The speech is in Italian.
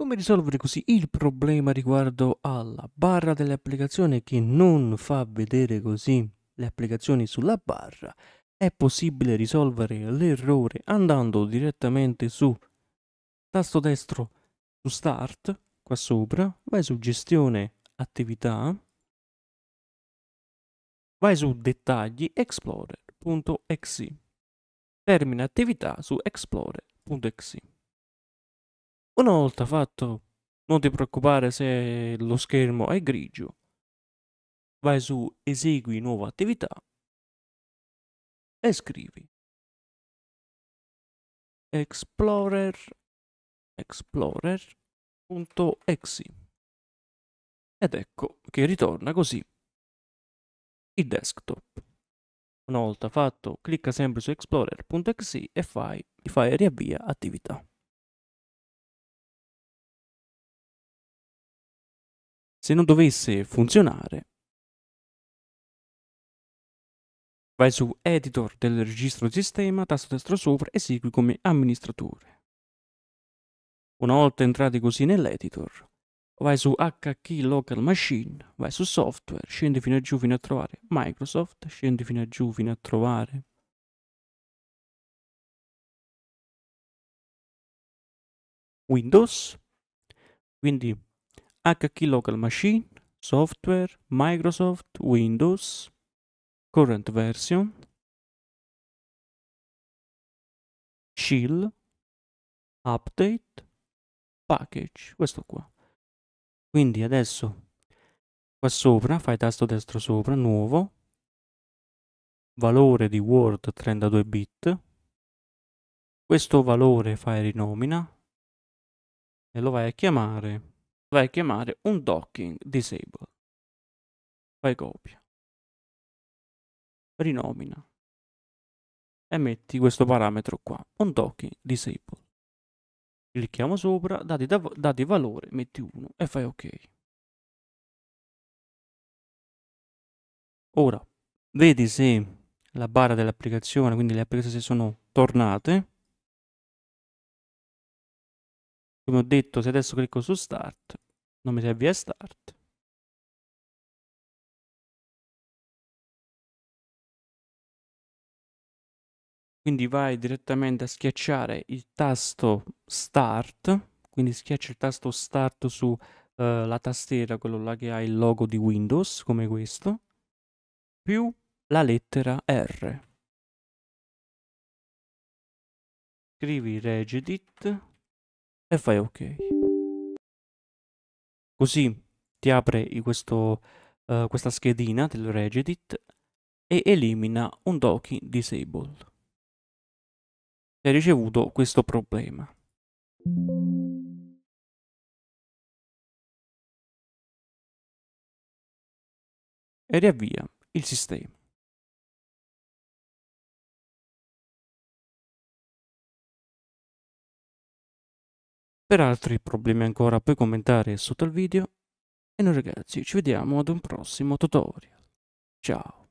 Come risolvere così il problema riguardo alla barra delle applicazioni che non fa vedere così le applicazioni sulla barra? È possibile risolvere l'errore andando direttamente su tasto destro su Start, qua sopra, vai su Gestione Attività, vai su Dettagli Explorer.exe, termina attività su Explorer.exe. Una volta fatto, non ti preoccupare se lo schermo è grigio. Vai su Esegui nuova attività e scrivi Explorer Explorer.exe ed ecco che ritorna così il desktop. Una volta fatto, clicca sempre su explorer.exe e fai, fai riavvia attività. se non dovesse funzionare, vai su Editor del registro di sistema, tasto destro sopra, esegui come amministratore. Una volta entrati così nell'editor, vai su HK Local Machine, vai su Software, scendi fino a giù fino a trovare Microsoft, scendi fino a giù fino a trovare Windows. Quindi hk local machine, software, Microsoft, Windows, current version, shill, update, package, questo qua. Quindi adesso qua sopra fai tasto destro sopra, nuovo, valore di Word 32 bit, questo valore fai rinomina e lo vai a chiamare vai a chiamare un docking disable. Fai copia. Rinomina. E metti questo parametro qua, un docking disable. Clicchiamo sopra, dati, dati valore, metti 1 e fai ok. Ora, vedi se la barra dell'applicazione, quindi le applicazioni sono tornate. Come ho detto, se adesso clicco su Start, non mi serve start. Quindi vai direttamente a schiacciare il tasto start, quindi schiaccia il tasto start sulla eh, tastiera, quello là che ha il logo di Windows, come questo, più la lettera R. Scrivi regedit e fai ok. Così ti apre questo, uh, questa schedina del Regedit e elimina un docking Disabled. Hai ricevuto questo problema. E riavvia il sistema. Per altri problemi ancora puoi commentare sotto il video e noi ragazzi ci vediamo ad un prossimo tutorial. Ciao!